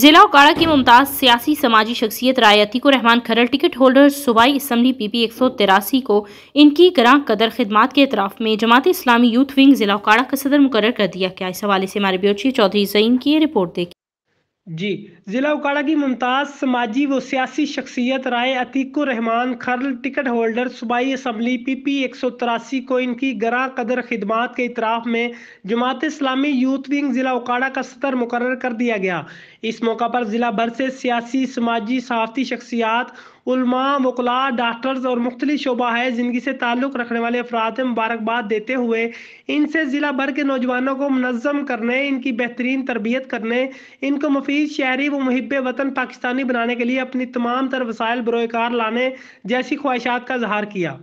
जिला उकाड़ा की मुमताज़ सियासी समाजी शख्सियत राय अतीक रहमान खरल टिकट होल्डर सूबाई इसम्बली पी पी एक सौ तिरासी को इनकी ग्रां कदर खदमात के अतराफ़ में जमात इस्लामी यूथ विंग जिला उकाड़ा का सदर मुकर कर दिया गया इस हवाले से हमारे ब्योची चौधरी जईन की रिपोर्ट देखी जी जिला उकाड़ा की मुमताज़ समाजी व सियासी शख्सियत राय अतीको रहमान खरल टिकट होल्डर सूबाई असम्बली पी पी एक सौ तिरासी को इनकी ग्रां कदर खदमात के इतराफ़ में जमात इस्लामी यूथ विंग ज़िला उकाड़ा का सदर मुकर कर दिया गया इस मौका पर ज़िला भर से सियासी समाजी सहाफ़ती शख्सियात उलमा वकला डॉक्टर्स और मुख्तलि शोबा है ज़िंदगी से ताल्लुक़ रखने वाले अफराद मुबारकबाद देते हुए इनसे ज़िला भर के नौजवानों को मनज़म करने इनकी बेहतरीन तरबियत करने इनको मुफीद शहरी व महब वतन पाकिस्तानी बनाने के लिए अपनी तमाम तर वसायल बरकार लाने जैसी ख्वाहिशात का इजहार किया